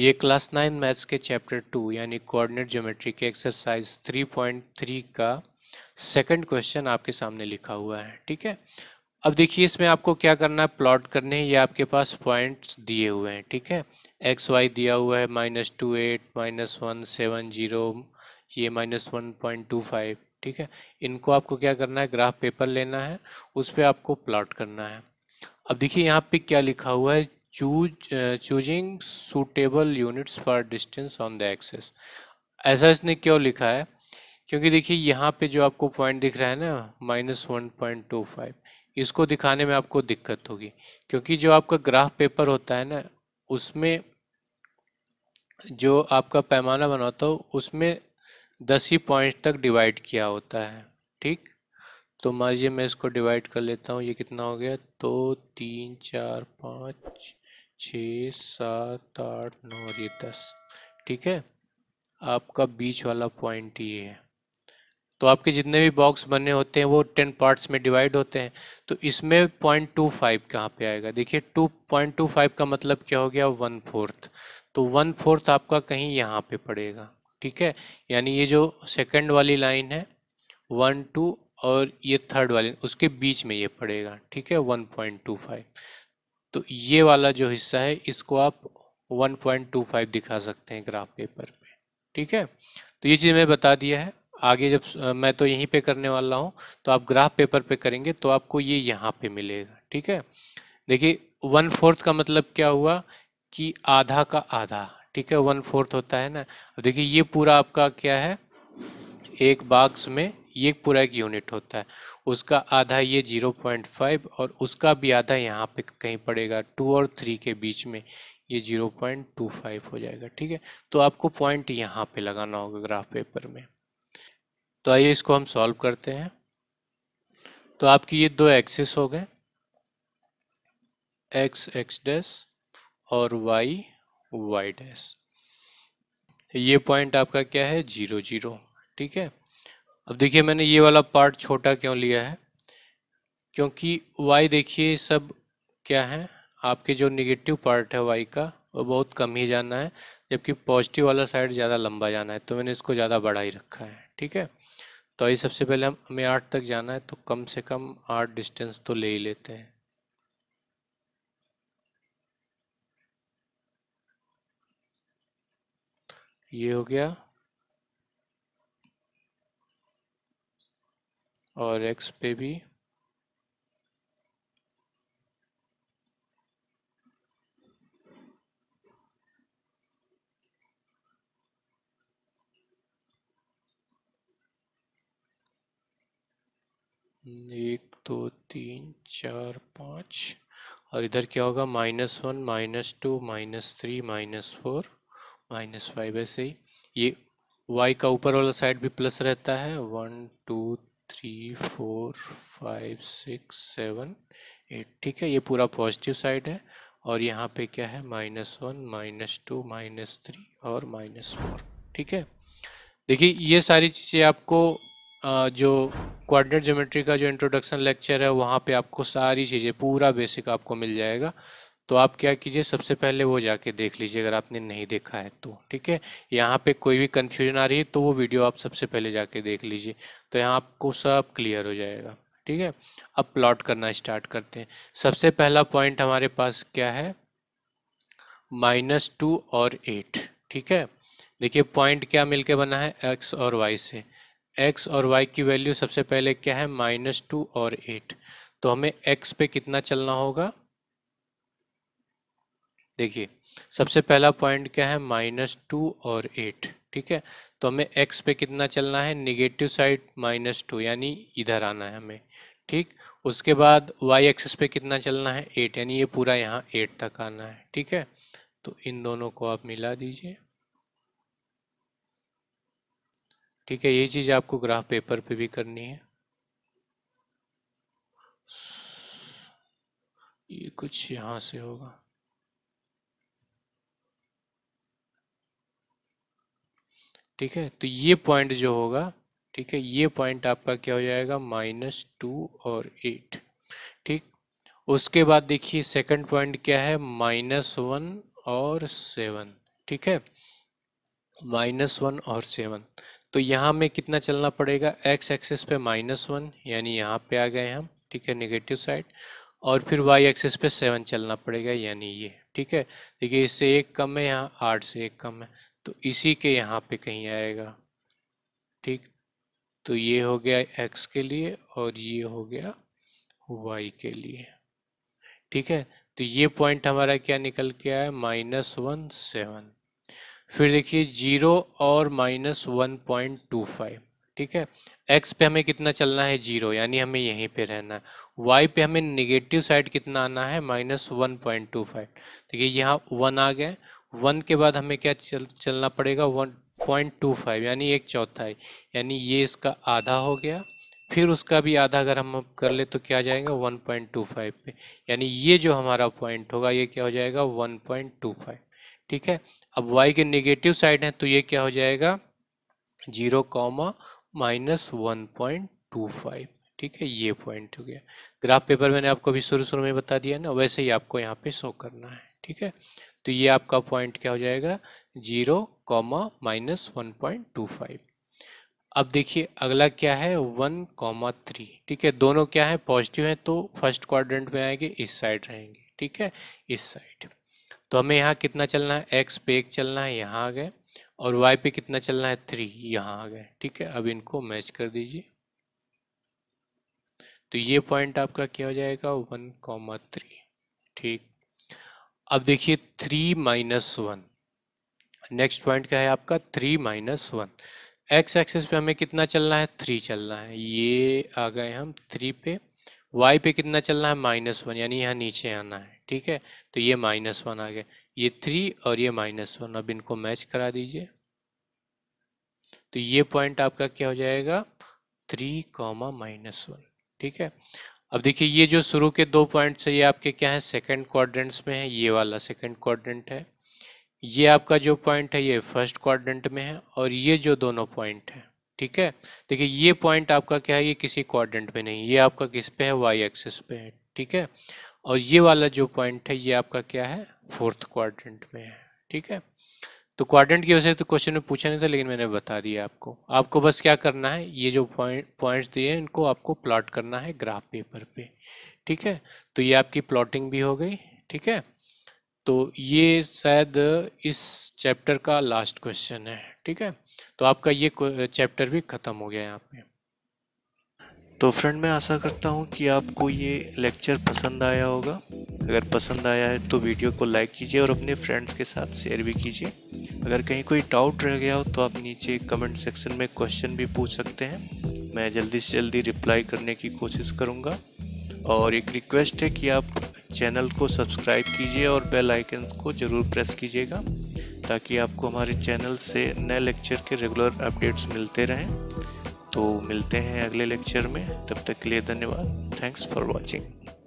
ये class nine maths के chapter two यानी कोऑर्डिनेट ज्योमेट्री के एक्सरसाइज थ्री पॉइंट थ्री का सेकंड क्वेश्चन आपके सामने लिखा हुआ है ठीक है अब देखिए इसमें आपको क्या करना है प्लॉट करने हैं ये आपके पास पॉइंट्स दिए हुए हैं ठीक है एक्स वाई दिया हुआ है minus two eight minus one seven zero ये minus one point two five ठीक है इनको आपको क्या करना है ग्राफ पेपर लेना है उस पर आपको प्लॉट करना है अब देखिए यहाँ पे क्या लिखा हुआ है choose uh, choosing suitable units for distance on the axis ऐसा इसने क्यों लिखा है क्योंकि देखिए यहाँ पे जो आपको पॉइंट दिख रहा है ना minus one point two five इसको दिखाने में आपको दिक्कत होगी क्योंकि जो आपका ग्राफ पेपर होता है ना उसमें जो आपका पैमाना बना होता है उसमें दस ही पॉइंट तक डिवाइड किया होता है ठीक तो मान लीजिए मैं इसको डिवाइड कर लेता हूँ ये कितना हो गया दो तो तीन चार पाँच छ सात आठ नौ ये दस ठीक है आपका बीच वाला पॉइंट ये है तो आपके जितने भी बॉक्स बने होते हैं वो टेन पार्ट्स में डिवाइड होते हैं तो इसमें पॉइंट टू फाइव कहाँ पर आएगा देखिए टू पॉइंट टू फाइव का मतलब क्या हो गया वन फोर्थ तो वन फोर्थ आपका कहीं यहाँ पे पड़ेगा ठीक है यानी ये जो सेकंड वाली लाइन है वन टू और ये थर्ड वाली उसके बीच में ये पड़ेगा ठीक है वन पॉइंट टू फाइव तो ये वाला जो हिस्सा है इसको आप 1.25 दिखा सकते हैं ग्राफ पेपर पे ठीक है तो ये चीज़ मैं बता दिया है आगे जब मैं तो यहीं पे करने वाला हूँ तो आप ग्राफ पेपर पे करेंगे तो आपको ये यहाँ पे मिलेगा ठीक है देखिए वन फोर्थ का मतलब क्या हुआ कि आधा का आधा ठीक है वन फोर्थ होता है ना देखिए ये पूरा आपका क्या है एक बाक्स में ये पूरा एक यूनिट होता है उसका आधा ये 0.5 और उसका भी आधा यहाँ पे कहीं पड़ेगा टू और थ्री के बीच में ये 0.25 हो जाएगा ठीक है तो आपको पॉइंट यहाँ पे लगाना होगा ग्राफ पेपर में तो आइए इसको हम सॉल्व करते हैं तो आपकी ये दो एक्सेस हो गए एक्स एक्स डैश और वाई वाई डैश ये पॉइंट आपका क्या है जीरो जीरो ठीक है अब देखिए मैंने ये वाला पार्ट छोटा क्यों लिया है क्योंकि वाई देखिए सब क्या है आपके जो निगेटिव पार्ट है वाई का वो बहुत कम ही जाना है जबकि पॉजिटिव वाला साइड ज़्यादा लंबा जाना है तो मैंने इसको ज़्यादा बढ़ा ही रखा है ठीक है तो ये सबसे पहले हम हमें आठ तक जाना है तो कम से कम आठ डिस्टेंस तो ले ही लेते हैं ये हो गया और एक्स पे भी एक दो तीन चार पाँच और इधर क्या होगा minus one minus two minus three minus four minus five ऐसे ही ये वाई का ऊपर वाला साइड भी प्लस रहता है one two three four five six seven eight ठीक है ये पूरा पॉजिटिव साइड है और यहाँ पे क्या है minus one minus two minus three और माइनस फोर ठीक है देखिए ये सारी चीज़ें आपको जो क्वाड्रेंट ज्योमेट्री का जो इंट्रोडक्शन लेक्चर है वहाँ पे आपको सारी चीज़ें पूरा बेसिक आपको मिल जाएगा तो आप क्या कीजिए सबसे पहले वो जाके देख लीजिए अगर आपने नहीं देखा है तो ठीक है यहाँ पे कोई भी कन्फ्यूजन आ रही है तो वो वीडियो आप सबसे पहले जाके देख लीजिए तो यहाँ आपको सब क्लियर हो जाएगा ठीक है अब प्लॉट करना स्टार्ट करते हैं सबसे पहला पॉइंट हमारे पास क्या है माइनस टू और एट ठीक है देखिए पॉइंट क्या मिलके बना है एक्स और वाई से एक्स और वाई की वैल्यू सबसे पहले क्या है माइनस टू और एट तो हमें एक्स पे कितना चलना होगा देखिए सबसे पहला पॉइंट क्या है माइनस टू और एट ठीक है तो हमें एक्स पे कितना चलना है निगेटिव साइड माइनस टू यानी इधर आना है हमें ठीक उसके बाद वाई एक्सिस पे कितना चलना है एट यानी ये पूरा यहाँ एट तक आना है ठीक है तो इन दोनों को आप मिला दीजिए ठीक है ये चीज़ आपको ग्राफ पेपर पे भी करनी है ये कुछ यहां से होगा ठीक है तो ये पॉइंट जो होगा ठीक है ये पॉइंट आपका क्या हो जाएगा माइनस टू और एट ठीक उसके बाद देखिए सेकंड पॉइंट क्या है माइनस वन और सेवन ठीक है माइनस वन और सेवन तो यहाँ में कितना चलना पड़ेगा एक्स एक्सिस पे माइनस वन यानी यहाँ पे आ गए हम ठीक है नेगेटिव साइड और फिर वाई एक्सिस पे सेवन चलना पड़ेगा यानी ये ठीक है देखिए इससे एक कम है यहाँ आठ से एक कम है तो इसी के यहाँ पे कहीं आएगा ठीक तो ये हो गया एक्स के लिए और ये हो गया वाई के लिए ठीक है तो ये पॉइंट हमारा क्या निकल के आया माइनस वन सेवन फिर देखिए जीरो और minus one point two five ठीक है एक्स पे हमें कितना चलना है जीरो यानी हमें यहीं पे रहना है वाई पे हमें नेगेटिव साइड कितना आना है minus one point two five देखिए यहाँ वन आ गए वन के बाद हमें क्या चल चलना पड़ेगा वन पॉइंट टू फाइव यानी एक चौथाई यानी ये इसका आधा हो गया फिर उसका भी आधा अगर हम कर ले तो क्या जाएगा वन पॉइंट टू फाइव पे यानी ये जो हमारा पॉइंट होगा ये क्या हो जाएगा वन पॉइंट टू फाइव ठीक है अब वाई के नेगेटिव साइड है तो ये क्या हो जाएगा zero comma minus one point two five ठीक है ये पॉइंट हो गया ग्राफ पेपर मैंने आपको अभी शुरू शुरू में बता दिया ना वैसे ही आपको यहाँ पे शो करना है ठीक है तो ये आपका पॉइंट क्या हो जाएगा zero comma minus one point two five अब देखिए अगला क्या है वन कॉमा थ्री ठीक है दोनों क्या है पॉजिटिव हैं तो फर्स्ट क्वाड्रेंट में आएंगे इस साइड रहेंगे ठीक है इस साइड तो हमें यहाँ कितना चलना है एक्स पे एक चलना है यहाँ आ गए और वाई पे कितना चलना है थ्री यहाँ आ गए ठीक है अब इनको मैच कर दीजिए तो ये पॉइंट आपका क्या हो जाएगा वन कॉमा थ्री ठीक अब देखिए three minus one next point क्या है आपका three minus one X axes पे हमें कितना चलना है थ्री चलना है ये आ गए हम थ्री पे वाई पे कितना चलना है माइनस वन यानी यहाँ नीचे आना है ठीक है तो ये माइनस वन आ गया ये थ्री और ये माइनस वन अब इनको मैच करा दीजिए तो ये पॉइंट आपका क्या हो जाएगा थ्री कॉमा माइनस वन ठीक है अब देखिए ये जो शुरू के दो पॉइंट्स है ये आपके क्या है सेकंड क्वाड्रेंट्स में है ये वाला सेकंड क्वाड्रेंट है ये आपका जो पॉइंट है ये फर्स्ट क्वाड्रेंट में है और ये जो दोनों पॉइंट है ठीक है देखिए ये पॉइंट आपका क्या है ये किसी क्वाड्रेंट में नहीं ये आपका किस पे है वाई एक्सिस पे है ठीक है और ये वाला जो पॉइंट है ये आपका क्या है फोर्थ क्वाड्रेंट में है ठीक है तो क्वाड्रेंट की वजह से तो क्वेश्चन में पूछा नहीं था लेकिन मैंने बता दिया आपको आपको बस क्या करना है ये जो पॉइंट पॉइंट्स दिए हैं इनको आपको प्लॉट करना है ग्राफ पेपर पे ठीक है तो ये आपकी प्लॉटिंग भी हो गई ठीक है तो ये शायद इस चैप्टर का लास्ट क्वेश्चन है ठीक है तो आपका ये चैप्टर भी ख़त्म हो गया यहाँ पे तो फ्रेंड मैं आशा करता हूँ कि आपको ये लेक्चर पसंद आया होगा अगर पसंद आया है तो वीडियो को लाइक कीजिए और अपने फ्रेंड्स के साथ शेयर भी कीजिए अगर कहीं कोई डाउट रह गया हो तो आप नीचे कमेंट सेक्शन में क्वेश्चन भी पूछ सकते हैं मैं जल्दी से जल्दी रिप्लाई करने की कोशिश करूँगा और एक रिक्वेस्ट है कि आप चैनल को सब्सक्राइब कीजिए और बेल आइकन को ज़रूर प्रेस कीजिएगा ताकि आपको हमारे चैनल से नए लेक्चर के रेगुलर अपडेट्स मिलते रहें तो मिलते हैं अगले लेक्चर में तब तक के लिए धन्यवाद थैंक्स फॉर वॉचिंग